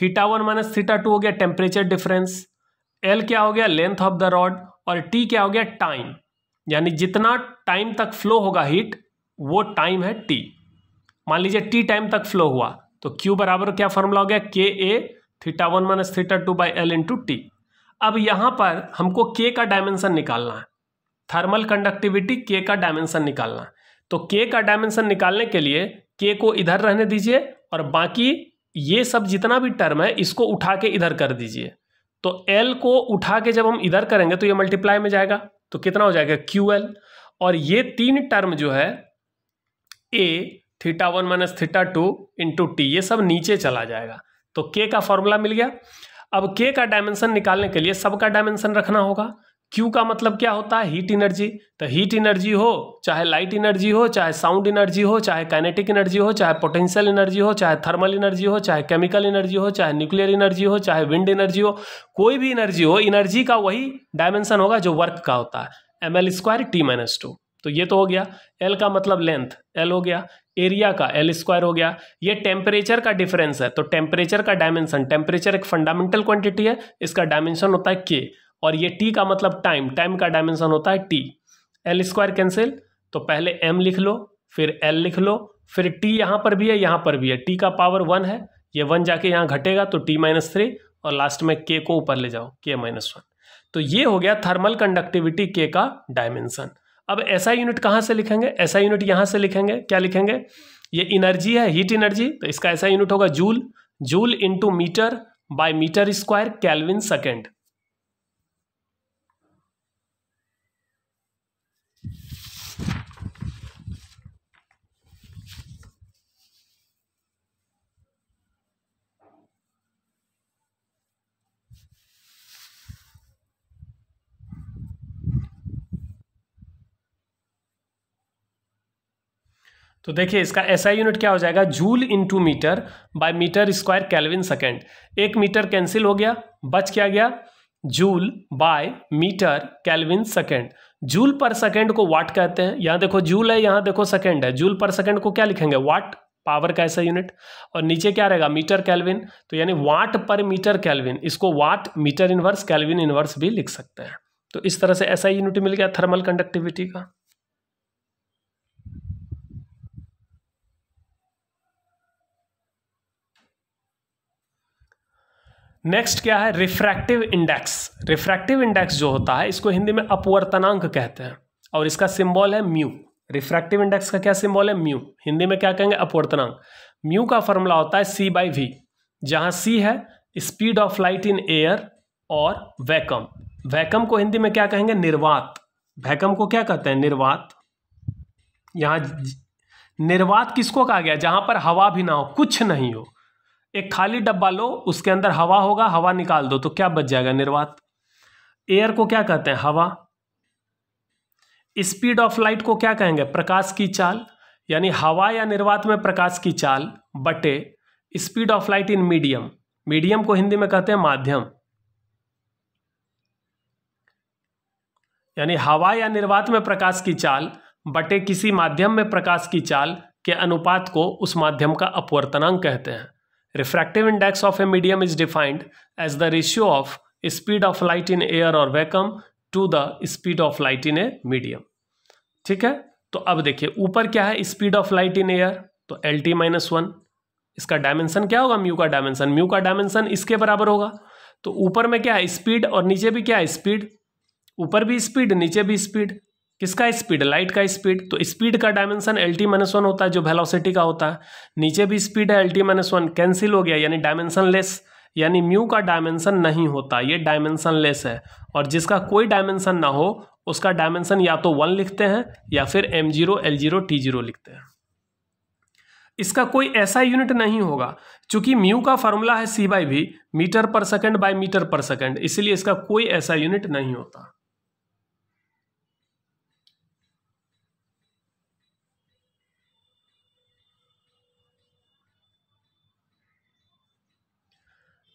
theta one minus theta two हो गया टेम्परेचर डिफरेंस एल क्या हो गया लेंथ ऑफ द रॉड और टी क्या हो गया टाइम यानी जितना टाइम तक फ्लो होगा हीट वो टाइम है टी मान लीजिए टी टाइम तक फ्लो हुआ तो क्यू बराबर क्या फॉर्मूला हो गया K A theta one minus theta two by L into T अब यहाँ पर हमको के का डायमेंशन निकालना है थर्मल कंडक्टिविटी के का डायमेंशन निकालना है तो के का डायमेंशन निकालने के लिए के को इधर रहने दीजिए और बाकी ये सब जितना भी टर्म है इसको उठा के इधर कर दीजिए तो एल को उठा के जब हम इधर करेंगे तो ये मल्टीप्लाई में जाएगा तो कितना हो जाएगा क्यू एल और ये तीन टर्म जो है A theta one minus theta two into T ये सब नीचे चला जाएगा तो के का फॉर्मूला मिल गया अब के का डायमेंशन निकालने के लिए सबका डायमेंशन रखना होगा क्यू का मतलब क्या होता है हीट एनर्जी तो हीट एनर्जी हो चाहे लाइट एनर्जी हो चाहे साउंड एनर्जी हो चाहे काइनेटिक एनर्जी हो चाहे पोटेंशियल एनर्जी हो चाहे थर्मल एनर्जी हो चाहे केमिकल एनर्जी हो चाहे न्यूक्लियर एनर्जी हो चाहे विंड एनर्जी हो कोई भी एनर्जी हो एनर्जी का वही डायमेंशन होगा जो वर्क का होता है M L square T minus two तो ये तो हो गया एल का मतलब लेंथ एल हो गया एरिया का एल स्क्वायर हो गया ये टेम्परेचर का डिफरेंस है तो टेम्परेचर का डायमेंशन टेम्परेचर एक फंडामेंटल क्वांटिटी है इसका डायमेंशन होता है के और ये टी का मतलब टाइम टाइम का डायमेंशन होता है टी एल स्क्वायर कैंसिल तो पहले एम लिख लो फिर एल लिख लो फिर टी यहाँ पर भी है यहाँ पर भी है टी का पावर वन है ये वन जाके यहाँ घटेगा तो टी माइनस थ्री और लास्ट में के को ऊपर ले जाओ के माइनस वन तो ये हो गया थर्मल कंडक्टिविटी के का डायमेंशन अब ऐसा यूनिट कहाँ से लिखेंगे ऐसा यूनिट यहाँ से लिखेंगे क्या लिखेंगे ये इनर्जी है हीट इनर्जी तो इसका ऐसा यूनिट होगा joule joule into metre by metre square kelvin second तो देखिए इसका एसआई SI यूनिट क्या हो जाएगा joule into metre by metre square kelvin second एक मीटर कैंसिल हो गया बच क्या गया joule by metre kelvin second joule पर सेकेंड को वाट कहते हैं यहाँ देखो जूल है यहाँ देखो सेकेंड है जूल पर सेकेंड को क्या लिखेंगे वाट पावर का ऐसा यूनिट और नीचे क्या रहेगा मीटर कैलविन तो यानी वाट पर मीटर कैलविन इसको watt metre inverse kelvin inverse भी लिख सकते हैं तो इस तरह से ऐसा यूनिट मिल गया थर्मल कंडक्टिविटी का नेक्स्ट क्या है रिफ्रैक्टिव इंडेक्स रिफ्रैक्टिव इंडेक्स जो होता है इसको हिंदी में अपवर्तनांक कहते हैं और इसका सिंबल है म्यू रिफ्रैक्टिव इंडेक्स का क्या सिंबल है म्यू हिंदी में क्या कहेंगे अपवर्तनांक म्यू का फॉर्मूला होता है सी बाई वी जहाँ सी है speed of light in air और वैकम वैकम को हिंदी में क्या कहेंगे निर्वात वैकम को क्या कहते हैं निर्वात यहाँ निर्वात किसको कहा गया जहाँ पर हवा भी ना हो कुछ नहीं हो एक खाली डब्बा लो उसके अंदर हवा होगा हवा निकाल दो तो क्या बच जाएगा निर्वात एयर को क्या कहते हैं हवा स्पीड ऑफ लाइट को क्या कहेंगे प्रकाश की चाल यानी हवा या निर्वात में प्रकाश की चाल बटे speed of light in medium medium को हिंदी में कहते हैं माध्यम यानी हवा या निर्वात में प्रकाश की चाल बटे किसी माध्यम में प्रकाश की चाल के अनुपात को उस माध्यम का अपवर्तनांक कहते हैं refractive index of a medium is defined as the ratio of speed of light in air और vacuum to the speed of light in a medium ठीक है तो अब देखिए ऊपर क्या है speed of light in air तो एल टी माइनस वन इसका डायमेंशन क्या होगा म्यू का डायमेंशन म्यू का डायमेंशन इसके बराबर होगा तो ऊपर में क्या है स्पीड और नीचे भी क्या है स्पीड ऊपर भी स्पीड नीचे भी स्पीड किसका स्पीड लाइट का स्पीड तो स्पीड का dimension L T minus one होता है जो वेलोसिटी का होता है नीचे भी स्पीड है L T minus one cancel हो गया यानी डायमेंशन लेस यानी म्यू का डायमेंशन नहीं होता ये डायमेंशन लेस है और जिसका कोई डायमेंशन ना हो उसका डायमेंशन या तो वन लिखते हैं या फिर M zero L zero T zero लिखते हैं इसका कोई ऐसा यूनिट नहीं होगा क्योंकि म्यू का फार्मूला है सी बाई भी मीटर पर सेकेंड बाई मीटर पर सेकेंड इसलिए इसका कोई ऐसा यूनिट नहीं होता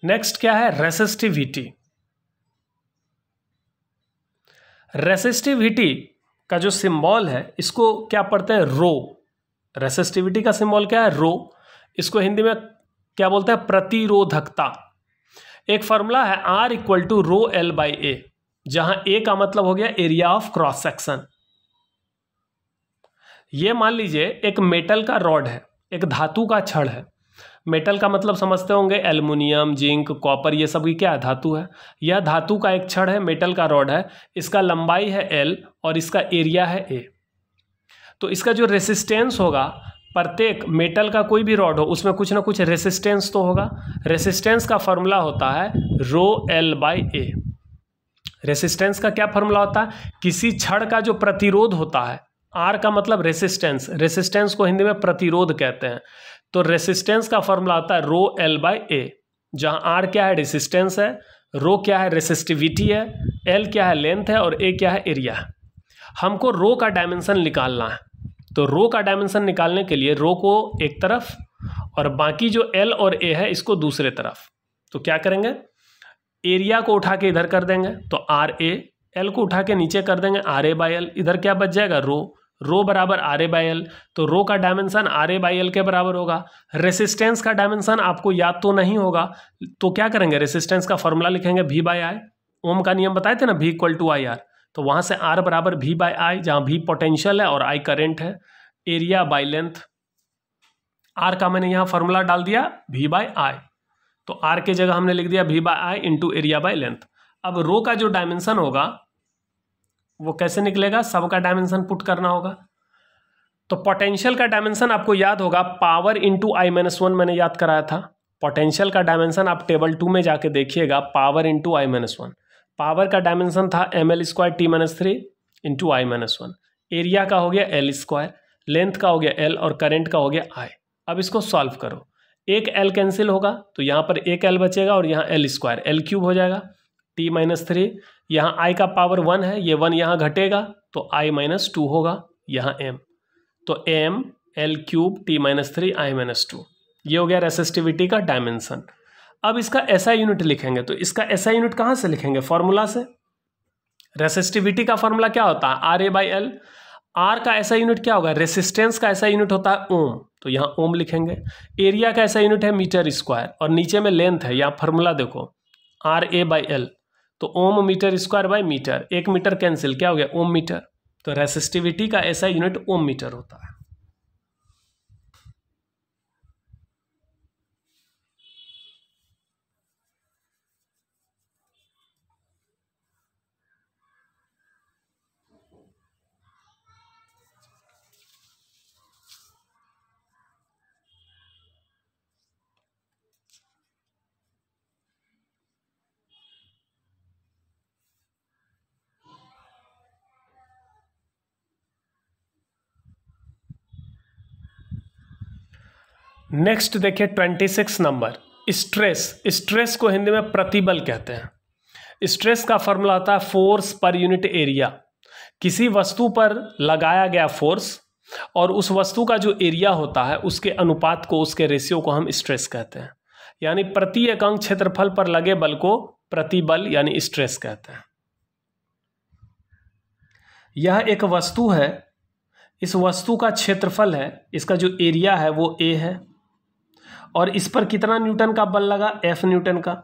नेक्स्ट क्या है रेसिस्टिविटी रेसिस्टिविटी का जो सिंबल है इसको क्या पढ़ते हैं रो रेसिस्टिविटी का सिंबल क्या है रो इसको हिंदी में क्या बोलते हैं प्रतिरोधकता एक फॉर्मूला है R equal to rho L by A जहां ए का मतलब हो गया एरिया ऑफ क्रॉस सेक्शन ये मान लीजिए एक मेटल का रॉड है एक धातु का छड़ है मेटल का मतलब समझते होंगे एल्युमिनियम जिंक कॉपर ये सब क्या धातु है यह धातु का एक छड़ है मेटल का रॉड है इसका लंबाई है एल और इसका एरिया है ए तो इसका जो रेसिस्टेंस होगा प्रत्येक मेटल का कोई भी रॉड हो उसमें कुछ ना कुछ रेसिस्टेंस तो होगा रेसिस्टेंस का फॉर्मूला होता है rho L by A resistance का क्या फॉर्मूला होता है किसी छड़ का जो प्रतिरोध होता है आर का मतलब रेसिस्टेंस रेसिस्टेंस को हिंदी में प्रतिरोध कहते हैं तो रेसिस्टेंस का फॉर्मूला आता है रो एल बाई ए जहाँ आर क्या है रेसिस्टेंस है रो क्या है रेसिस्टिविटी है एल क्या है लेंथ है और ए क्या है एरिया है हमको रो का डायमेंशन निकालना है तो रो का डायमेंशन निकालने के लिए रो को एक तरफ और बाकी जो एल और ए है इसको दूसरे तरफ तो क्या करेंगे एरिया को उठा के इधर कर देंगे तो आर ए एल को उठा के नीचे कर देंगे आर ए बाई एल इधर क्या बच जाएगा रो रो बराबर आर ए बाई एल तो रो का dimension R A by L के बराबर होगा रेसिस्टेंस का डायमेंशन आपको याद तो नहीं होगा तो क्या करेंगे रेसिस्टेंस का फॉर्मूला लिखेंगे भी बाय आई ओम का नियम बताए थे ना भी इक्वल टू आई आर तो वहाँ से आर बराबर भी बाई आई जहाँ भी पोटेंशियल है और आई करेंट है एरिया बाई लेंथ आर का मैंने यहाँ फॉर्मूला डाल दिया भी बाय आई तो आर के जगह हमने लिख दिया V by I into area by length अब रो का जो डायमेंशन होगा वो कैसे निकलेगा सबका डायमेंशन पुट करना होगा तो पोटेंशियल का डायमेंशन आपको याद होगा power into I minus one मैंने याद कराया था पोटेंशियल का डायमेंशन आप टेबल टू में जाके देखिएगा power into I minus one power का डायमेंशन था M L square T minus three into I minus one area का हो गया एल स्क्वायर लेंथ का हो गया एल और करेंट का हो गया आई अब इसको सॉल्व करो एक एल कैंसिल होगा तो यहाँ पर एक एल बचेगा और यहाँ एल स्क्वायर एल क्यूब हो जाएगा टी माइनस थ्री यहाँ आई का पावर वन है ये वन यहाँ घटेगा तो आई माइनस टू होगा यहाँ एम तो M L cube T minus three I minus two ये हो गया रेसिस्टिविटी का डायमेंसन अब इसका ऐसा यूनिट लिखेंगे तो इसका ऐसा यूनिट कहाँ से लिखेंगे फॉर्मूला से रेसिस्टिविटी का फॉर्मूला क्या होता है R A by L R का ऐसा यूनिट क्या होगा रेसिस्टेंस का ऐसा यूनिट होता है ओम तो यहाँ ओम लिखेंगे एरिया का ऐसा यूनिट है मीटर स्क्वायर और नीचे में लेंथ है यहाँ फार्मूला देखो आर ए बाई एल तो ohm metre square by metre एक मीटर कैंसिल क्या हो गया ओम मीटर तो रेसिस्टिविटी का ऐसा यूनिट ओम मीटर होता है नेक्स्ट देखिए twenty six number stress stress को हिंदी में प्रतिबल कहते हैं स्ट्रेस का फॉर्मूला होता है फोर्स पर यूनिट एरिया किसी वस्तु पर लगाया गया फोर्स और उस वस्तु का जो एरिया होता है उसके अनुपात को उसके रेशियो को हम स्ट्रेस कहते हैं यानी प्रति एकांक क्षेत्रफल पर लगे बल को प्रतिबल यानी स्ट्रेस कहते हैं यह एक वस्तु है इस वस्तु का क्षेत्रफल है इसका जो एरिया है वो ए है और इस पर कितना न्यूटन का बल लगा एफ न्यूटन का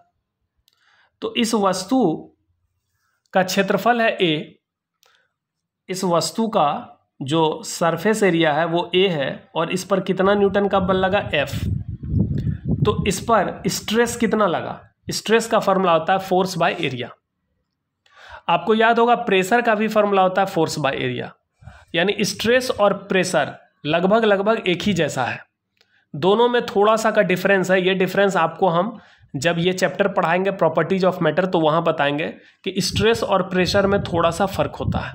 तो इस वस्तु का क्षेत्रफल है ए इस वस्तु का जो सरफेस एरिया है वो ए है और इस पर कितना न्यूटन का बल लगा एफ तो इस पर स्ट्रेस कितना लगा स्ट्रेस का फॉर्मूला होता है फोर्स बाय एरिया आपको याद होगा प्रेशर का भी फॉर्मूला होता है फोर्स बाय एरिया यानी स्ट्रेस और प्रेशर लगभग लगभग एक ही जैसा है दोनों में थोड़ा सा का डिफरेंस है ये डिफरेंस आपको हम जब ये चैप्टर पढ़ाएंगे प्रॉपर्टीज ऑफ मैटर तो वहाँ बताएंगे कि स्ट्रेस और प्रेशर में थोड़ा सा फ़र्क होता है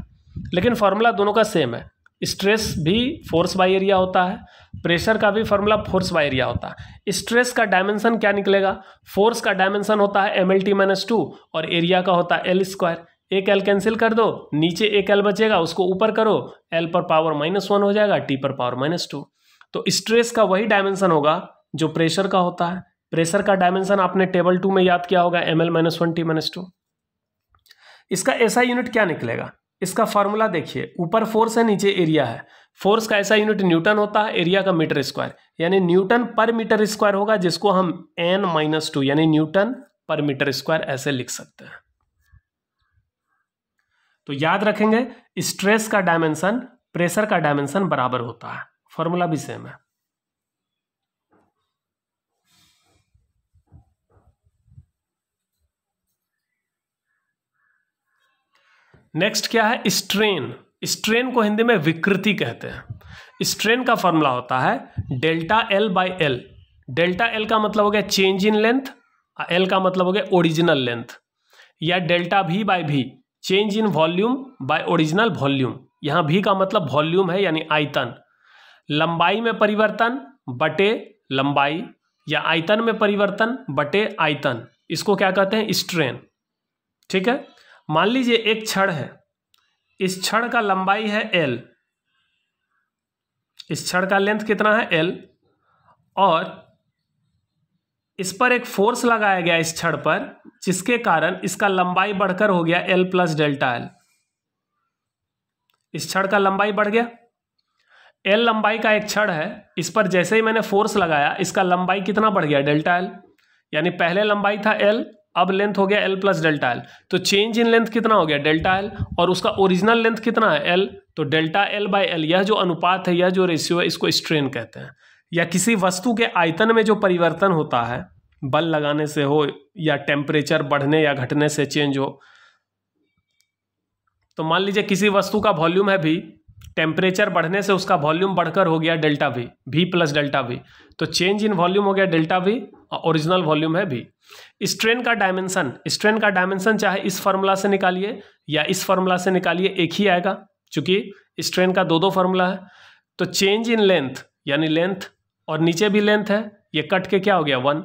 लेकिन फार्मूला दोनों का सेम है स्ट्रेस भी फोर्स बाय एरिया होता है प्रेशर का भी फार्मूला फोर्स बाय एरिया होता है स्ट्रेस का डायमेंशन क्या निकलेगा फोर्स का डायमेंशन होता है M L T minus two और एरिया का होता है एल स्क्वायर एक एल कैंसिल कर दो नीचे एक एल बचेगा उसको ऊपर करो एल पर पावर माइनस वन हो जाएगा टी पर पावर माइनस टू तो स्ट्रेस का वही डायमेंशन होगा जो प्रेशर का होता है प्रेशर का डायमेंशन आपने टेबल टू में याद किया होगा M L minus one T minus two इसका ऐसा यूनिट क्या निकलेगा इसका फॉर्मूला देखिए ऊपर फोर्स है नीचे एरिया है फोर्स का ऐसा यूनिट न्यूटन होता है एरिया का मीटर स्क्वायर यानी न्यूटन पर मीटर स्क्वायर होगा जिसको हम एन माइनस टू यानी न्यूटन पर मीटर स्क्वायर ऐसे लिख सकते हैं तो याद रखेंगे स्ट्रेस का डायमेंशन प्रेशर का डायमेंशन बराबर होता है फॉर्मूला भी सेम है नेक्स्ट क्या है स्ट्रेन स्ट्रेन को हिंदी में विकृति कहते हैं स्ट्रेन का फॉर्मूला होता है delta L by L delta L का मतलब हो गया चेंज इन लेंथ एल का मतलब हो गया ओरिजिनल लेंथ या delta V by V change in volume by original volume यहाँ भी का मतलब वॉल्यूम है यानी आयतन लंबाई में परिवर्तन बटे लंबाई या आयतन में परिवर्तन बटे आयतन इसको क्या कहते हैं स्ट्रेन ठीक है मान लीजिए एक क्षण है इस क्षण का लंबाई है एल इस क्षण का लेंथ कितना है एल और इस पर एक फोर्स लगाया गया इस क्षण पर जिसके कारण इसका लंबाई बढ़कर हो गया एल प्लस डेल्टा एल इस क्षण का लंबाई बढ़ गया एल लंबाई का एक छड़ है इस पर जैसे ही मैंने फोर्स लगाया इसका लंबाई कितना बढ़ गया डेल्टा एल यानी पहले लंबाई था एल अब लेंथ हो गया एल प्लस डेल्टा एल तो चेंज इन लेंथ कितना हो गया डेल्टा एल और उसका ओरिजिनल लेंथ कितना है एल तो डेल्टा एल बाई एल यह जो अनुपात है यह जो रेशियो है इसको स्ट्रेन कहते हैं या किसी वस्तु के आयतन में जो परिवर्तन होता है बल लगाने से हो या टेम्परेचर बढ़ने या घटने से चेंज हो तो मान लीजिए किसी वस्तु का वॉल्यूम है भी टेम्परेचर बढ़ने से उसका वॉल्यूम बढ़कर हो गया delta V V plus delta V तो चेंज इन वॉल्यूम हो गया डेल्टा वी ओरिजिनल वॉल्यूम है वी स्ट्रेन का डायमेंशन स्ट्रेन का डायमेंशन चाहे इस फार्मूला से निकालिए या इस फार्मूला से निकालिए एक ही आएगा चूंकि स्ट्रेन का दो दो फार्मूला है तो चेंज इन लेंथ यानी लेंथ और नीचे भी लेंथ है ये कट के क्या हो गया वन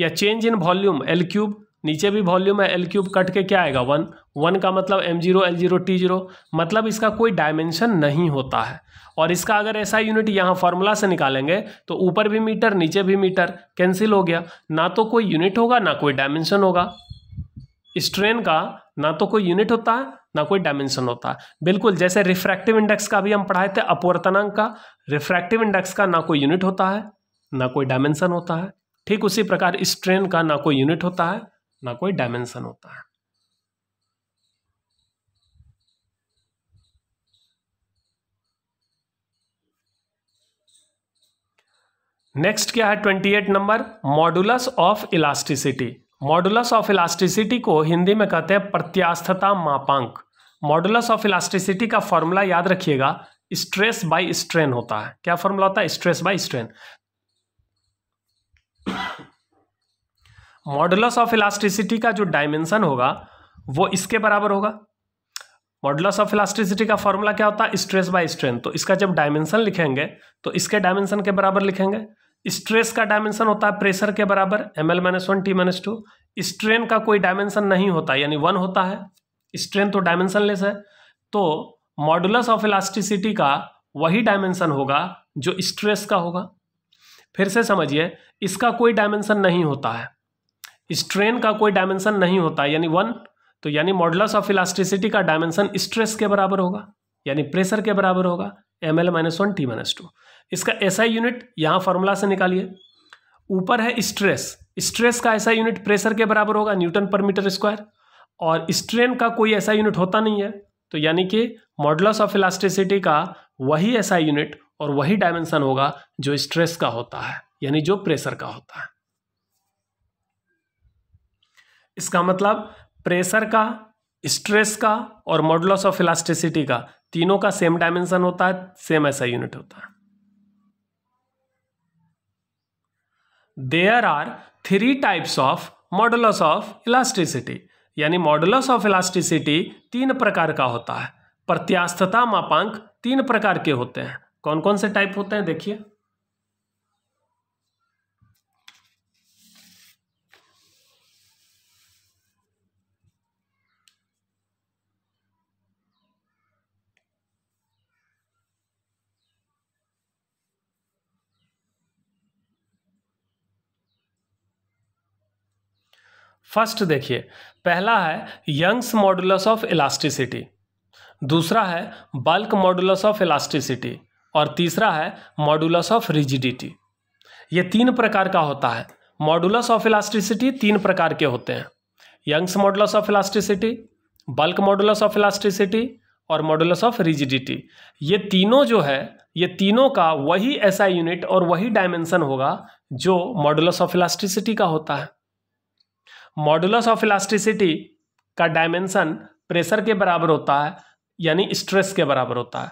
या change in volume L cube नीचे भी वॉल्यूम है एल क्यूब कट के क्या आएगा वन वन का मतलब M zero L zero T zero मतलब इसका कोई डायमेंशन नहीं होता है और इसका अगर ऐसा यूनिट यहाँ फार्मूला से निकालेंगे तो ऊपर भी मीटर नीचे भी मीटर कैंसिल हो गया ना तो कोई यूनिट होगा ना कोई डायमेंशन होगा इस ट्रेन का ना तो कोई यूनिट होता है ना कोई डायमेंशन होता है बिल्कुल जैसे रिफ्रैक्टिव इंडेक्स का भी हम पढ़ाए थे अपवर्तनांक का रिफ्रैक्टिव इंडेक्स का ना कोई यूनिट होता है ना कोई डायमेंशन होता है ठीक उसी प्रकार इस ट्रेन का ना कोई यूनिट होता है ना कोई डायमेंशन होता है नेक्स्ट क्या है twenty eight number modulus of elasticity modulus of elasticity को हिंदी में कहते हैं प्रत्यास्थता मापांक मॉडुलस ऑफ इलास्टिसिटी का फॉर्मूला याद रखिएगा स्ट्रेस बाय स्ट्रेन होता है क्या फॉर्मूला होता है stress by strain modulus of elasticity का जो डायमेंशन होगा वो इसके बराबर होगा मॉडलस ऑफ इलास्टिसिटी का फॉर्मूला क्या होता है स्ट्रेस बाय स्ट्रेंथ तो इसका जब डायमेंशन लिखेंगे तो इसके डायमेंशन के बराबर लिखेंगे स्ट्रेस का डायमेंशन होता है प्रेशर के बराबर M L minus one T minus two strain का कोई डायमेंशन नहीं होता यानी वन होता है स्ट्रेन तो डायमेंशनलेस है तो मॉडुलस ऑफ इलास्टिसिटी का वही डायमेंशन होगा जो स्ट्रेस का होगा फिर से समझिए इसका कोई डायमेंशन नहीं होता है स्ट्रेन का कोई डायमेंशन नहीं होता यानी वन तो यानी मॉडलस ऑफ इलास्टिसिटी का डायमेंशन स्ट्रेस के बराबर होगा यानी प्रेशर के बराबर होगा M L minus one T minus two इसका ऐसा यूनिट यहाँ फार्मूला से निकालिए ऊपर है स्ट्रेस स्ट्रेस का ऐसा यूनिट प्रेशर के बराबर होगा न्यूटन पर मीटर स्क्वायर और स्ट्रेन का कोई ऐसा यूनिट होता नहीं है तो यानी कि मॉडलस ऑफ इलास्ट्रिसिटी का वही ऐसा यूनिट और वही डायमेंशन होगा जो स्ट्रेस का होता है यानी जो प्रेशर का होता है इसका मतलब प्रेशर का स्ट्रेस का और मॉडुलस ऑफ इलास्टिसिटी का तीनों का सेम डायमेंशन होता है सेम ऐसा यूनिट होता है there are three types of modulus of elasticity यानी मॉडुलस ऑफ इलास्टिसिटी तीन प्रकार का होता है प्रत्यास्थता मापांक तीन प्रकार के होते हैं कौन कौन से टाइप होते हैं देखिए फर्स्ट देखिए पहला है यंग्स मॉडुलस ऑफ इलास्टिसिटी दूसरा है बल्क मॉडुलस ऑफ इलास्टिसिटी और तीसरा है मॉडुलस ऑफ रिजिडिटी ये तीन प्रकार का होता है मॉडुलस ऑफ इलास्टिसिटी तीन प्रकार के होते हैं Young's modulus of elasticity bulk modulus of elasticity और मॉडुलस ऑफ रिजिडिटी ये तीनों जो है ये तीनों का वही ऐसा यूनिट और वही डायमेंशन होगा जो मॉडुलस ऑफ इलास्टिसिटी का होता है मॉडुलस ऑफ इलास्टिसिटी का डायमेंशन प्रेशर के बराबर होता है यानी स्ट्रेस के बराबर होता है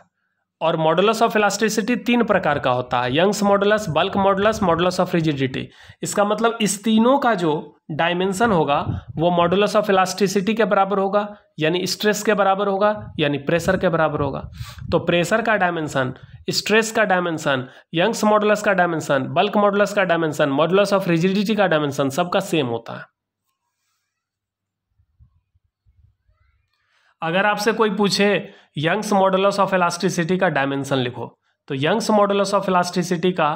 और मॉडुलस ऑफ इलास्टिसिटी तीन प्रकार का होता है Young's modulus bulk modulus modulus of rigidity इसका मतलब इस तीनों का जो डायमेंशन होगा वो मॉडुलस ऑफ इलास्टिसिटी के बराबर होगा यानी स्ट्रेस के बराबर होगा यानी प्रेशर के बराबर होगा तो प्रेशर का डायमेंशन स्ट्रेस का डायमेंशन यंग्स मॉडुलस का डायमेंशन बल्क मॉडुलस का डायमेंशन मॉडुलस ऑफ रिजिडिटी का डायमेंशन सबका सेम होता है अगर आपसे कोई पूछे यंग्स मॉडलस ऑफ इलास्टिसिटी का डायमेंशन लिखो तो यंग्स मॉडलस ऑफ इलास्टिसिटी का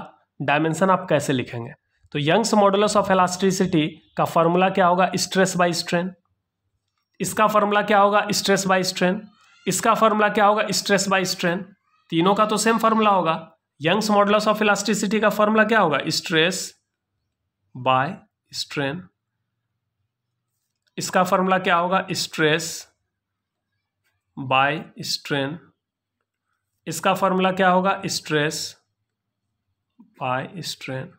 डायमेंशन आप कैसे लिखेंगे तो यंग्स मॉडलस ऑफ इलास्टिसिटी का फॉर्मूला क्या होगा स्ट्रेस बाय स्ट्रेन इसका फॉर्मूला क्या होगा स्ट्रेस बाय स्ट्रेन इसका फॉर्मूला क्या होगा स्ट्रेस बाय स्ट्रेन तीनों का तो सेम फॉर्मूला होगा यंग्स मॉडलस ऑफ इलास्टिसिटी का फॉर्मूला क्या होगा स्ट्रेस बाय स्ट्रेन इसका फॉर्मूला क्या होगा स्ट्रेस बाय स्ट्रेन इसका फॉर्मूला क्या होगा स्ट्रेस बाय स्ट्रेन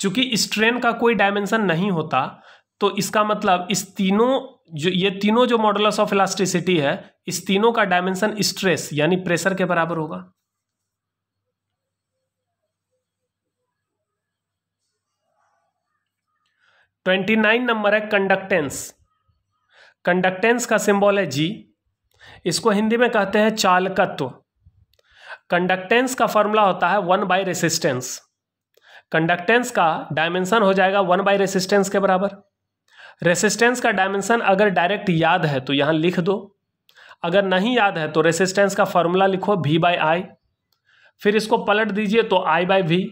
चूंकि स्ट्रेन का कोई डायमेंशन नहीं होता तो इसका मतलब इस तीनों जो ये तीनों जो मॉडल्स ऑफ इलास्टिसिटी है इस तीनों का डायमेंशन स्ट्रेस यानी प्रेशर के बराबर होगा ट्वेंटी नाइन नंबर है कंडक्टेंस कंडक्टेंस का सिंबल है जी इसको हिंदी में कहते हैं चालकत्व कंडक्टेंस का फॉर्मूला होता है वन बाई रेसिस्टेंस कंडक्टेंस का डायमेंशन हो जाएगा वन बाई रेसिस्टेंस के बराबर रेसिस्टेंस का डायमेंशन अगर डायरेक्ट याद है तो यहां लिख दो अगर नहीं याद है तो रेसिस्टेंस का फॉर्मूला लिखो वी बाई आई फिर इसको पलट दीजिए तो आई बाई वी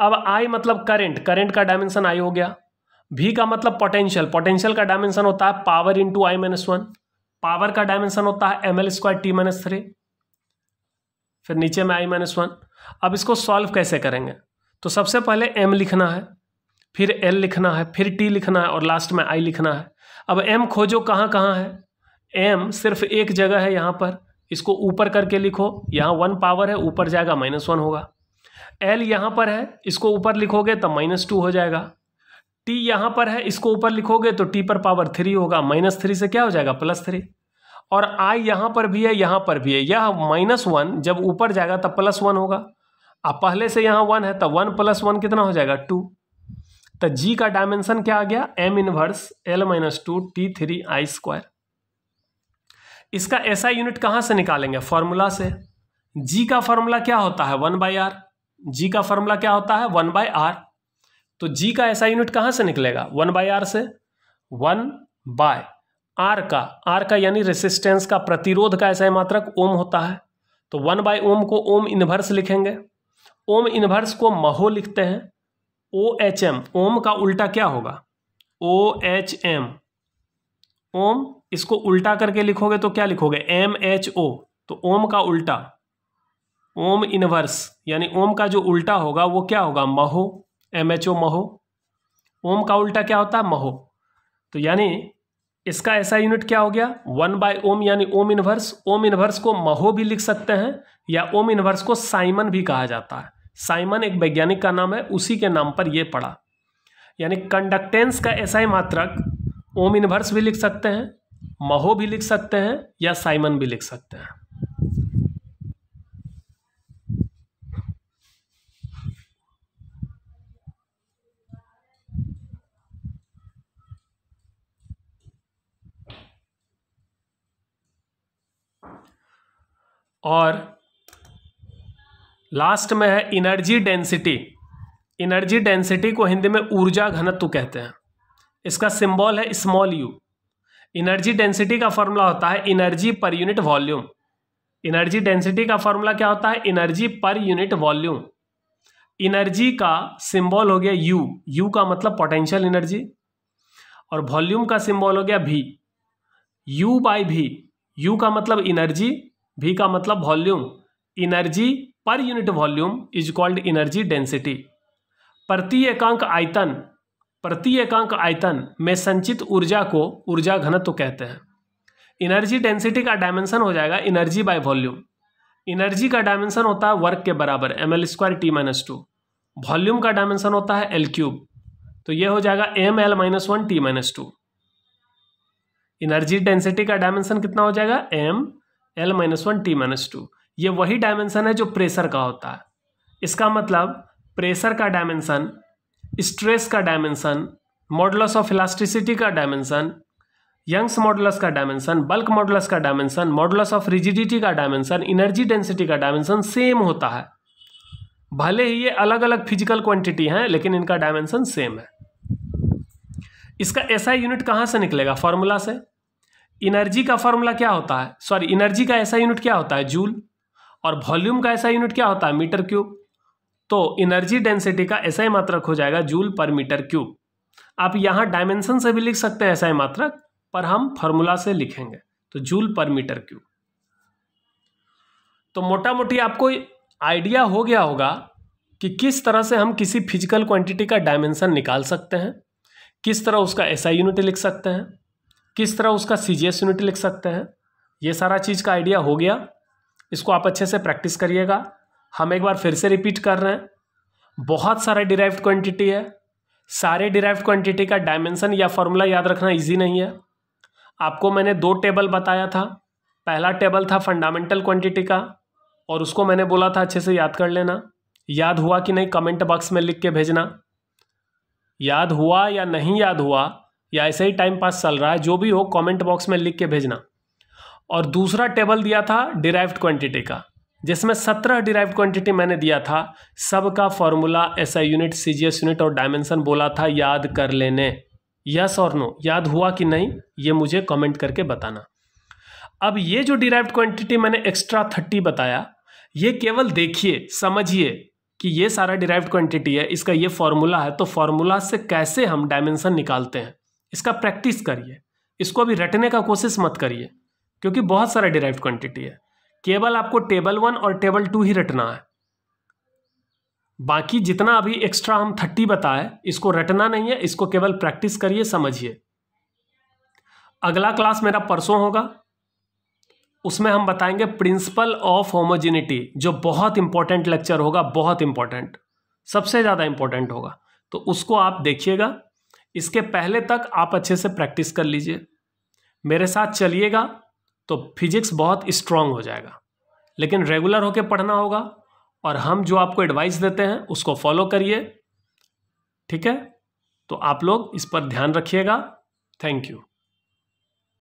अब आई मतलब करंट करंट का डायमेंशन आई हो गया वी का मतलब पोटेंशियल पोटेंशियल का डायमेंशन होता है power into I minus one power का डायमेंशन होता है M L square T minus three फिर नीचे में आई माइनस वन अब इसको सॉल्व कैसे करेंगे तो सबसे पहले एम लिखना है फिर एल लिखना है फिर टी लिखना है और लास्ट में आई लिखना है अब एम खोजो कहाँ कहाँ है एम सिर्फ एक जगह है यहाँ पर इसको ऊपर करके लिखो यहाँ वन पावर है ऊपर जाएगा माइनस वन होगा एल यहाँ पर है इसको ऊपर लिखोगे तो माइनस टू हो जाएगा टी यहां पर है इसको ऊपर लिखोगे तो टी पर पावर थ्री होगा माइनस थ्री से क्या हो जाएगा प्लस थ्री और आई यहां पर भी है यहां पर भी है यह माइनस वन जब ऊपर जाएगा तब प्लस वन होगा अब पहले से यहां वन है तो वन प्लस वन कितना हो जाएगा टू तो जी का डायमेंशन क्या आ गया M inverse L minus two T three I square इसका ऐसा यूनिट कहाँ से निकालेंगे फॉर्मूला से जी का फॉर्मूला क्या होता है वन बाई आर जी का फॉर्मूला क्या होता है वन बाय आर तो जी का ऐसा यूनिट कहाँ से निकलेगा वन बाय आर से वन बाय आर का आर का यानी रेसिस्टेंस का प्रतिरोध का ऐसा मात्रक ओम होता है तो वन बाय ओम को ओम इन्वर्स लिखेंगे ओम इन्वर्स को महो लिखते हैं ओ एच एम ओम का उल्टा क्या होगा ओ एच एम ओम इसको उल्टा करके लिखोगे तो क्या लिखोगे एम एच ओ तो ओम का उल्टा ओम इनवर्स यानी ओम का जो उल्टा होगा वो क्या होगा महो एम एच ओ महो ओम का उल्टा क्या होता है महो तो यानी इसका ऐसा यूनिट क्या हो गया वन बाय ओम यानी ओम इनवर्स ओम इनवर्स को महो भी लिख सकते हैं या ओम इनवर्स को साइमन भी कहा जाता है साइमन एक वैज्ञानिक का नाम है उसी के नाम पर यह पड़ा यानी कंडक्टेंस का ऐसा ही मात्रक ओम इनवर्स भी लिख सकते हैं महो भी लिख सकते हैं या साइमन भी लिख सकते हैं और लास्ट में है एनर्जी डेंसिटी एनर्जी डेंसिटी को हिंदी में ऊर्जा घनत्व कहते हैं इसका सिंबल है स्मॉल यू एनर्जी डेंसिटी का फॉर्मूला होता है इनर्जी पर यूनिट वॉल्यूम एनर्जी डेंसिटी का फॉर्मूला क्या होता है एनर्जी पर यूनिट वॉल्यूम एनर्जी का सिंबल हो गया यू यू का मतलब पोटेंशियल इनर्जी और वॉल्यूम का सिंबल हो गया भी यू बाई भी यू का मतलब इनर्जी वी का मतलब वॉल्यूम एनर्जी पर unit volume is called energy density प्रति एकांक आयतन प्रति एकांक आयतन में संचित ऊर्जा को ऊर्जा घनत्व कहते हैं इनर्जी डेंसिटी का डायमेंशन हो जाएगा इनर्जी बाय वॉल्यूम एनर्जी का डायमेंशन होता है वर्क के बराबर M L square T minus two volume का डायमेंशन होता है एल क्यूब तो यह हो जाएगा M L minus one T minus two energy density का डायमेंशन कितना हो जाएगा M L minus one T minus two ये वही डायमेंसन है जो प्रेशर का होता है इसका मतलब प्रेशर का डायमेंसन स्ट्रेस का डायमेंसन मॉडलस ऑफ इलास्टिसिटी का डायमेंसन यंग्स मॉडलस का डायमेंसन बल्क मॉडलस का डायमेंसन मॉडलस ऑफ रिजिडिटी का डायमेंशन इनर्जी डेंसिटी का डायमेंशन सेम होता है भले ही ये अलग अलग फिजिकल क्वांटिटी हैं लेकिन इनका डायमेंसन सेम है इसका ऐसा यूनिट कहाँ से निकलेगा फॉर्मूला से इनर्जी का फॉर्मूला क्या होता है सॉरी इनर्जी का ऐसा यूनिट क्या होता है जूल और वॉल्यूम का ऐसा यूनिट क्या होता है मीटर क्यूब तो एनर्जी डेंसिटी का ऐसा ही मात्रक हो जाएगा जूल पर मीटर क्यूब आप यहां डायमेंशन से भी लिख सकते हैं ऐसा ही मात्रक पर हम फॉर्मूला से लिखेंगे तो जूल पर मीटर क्यूब तो मोटा मोटी आपको आइडिया हो गया होगा कि किस तरह से हम किसी फिजिकल क्वांटिटी का डायमेंशन निकाल सकते हैं किस तरह उसका ऐसा यूनिट लिख सकते हैं किस तरह उसका सी जी एस यूनिट लिख सकते हैं ये सारा चीज़ का आइडिया हो गया इसको आप अच्छे से प्रैक्टिस करिएगा हम एक बार फिर से रिपीट कर रहे हैं बहुत सारे डिराइव्ड क्वांटिटी है सारे डिराइव्ड क्वांटिटी का डायमेंशन या फॉर्मूला याद रखना इजी नहीं है आपको मैंने दो टेबल बताया था पहला टेबल था फंडामेंटल क्वांटिटी का और उसको मैंने बोला था अच्छे से याद कर लेना याद हुआ कि नहीं कमेंट बॉक्स में लिख के भेजना याद हुआ या नहीं याद हुआ या ऐसे ही टाइम पास चल रहा है जो भी हो कमेंट बॉक्स में लिख के भेजना और दूसरा टेबल दिया था डिराइव्ड क्वांटिटी का जिसमें सत्रह डिराइव क्वांटिटी मैंने दिया था सबका फॉर्मूला ऐसा unit C G S unit और डायमेंशन बोला था याद कर लेने यस और नो याद हुआ कि नहीं ये मुझे कॉमेंट करके बताना अब ये जो डिराइव क्वांटिटी मैंने एक्स्ट्रा थर्टी बताया ये केवल देखिए समझिए कि ये सारा डिराइव क्वांटिटी है इसका ये फॉर्मूला है तो फॉर्मूला से कैसे हम डायमेंशन निकालते हैं इसका प्रैक्टिस करिए इसको अभी रटने का कोशिश मत करिए क्योंकि बहुत सारा डिराइव क्वांटिटी है केवल आपको टेबल वन और टेबल टू ही रटना है बाकी जितना अभी एक्स्ट्रा हम थर्टी बताए इसको रटना नहीं है इसको केवल प्रैक्टिस करिए समझिए अगला क्लास मेरा परसों होगा उसमें हम बताएंगे प्रिंसिपल ऑफ होमोजिनिटी जो बहुत इंपॉर्टेंट लेक्चर होगा बहुत इंपॉर्टेंट सबसे ज़्यादा इंपॉर्टेंट होगा तो उसको आप देखिएगा इसके पहले तक आप अच्छे से प्रैक्टिस कर लीजिए मेरे साथ चलिएगा तो फिजिक्स बहुत स्ट्रांग हो जाएगा लेकिन रेगुलर होकर पढ़ना होगा और हम जो आपको एडवाइस देते हैं उसको फॉलो करिए ठीक है तो आप लोग इस पर ध्यान रखिएगा थैंक यू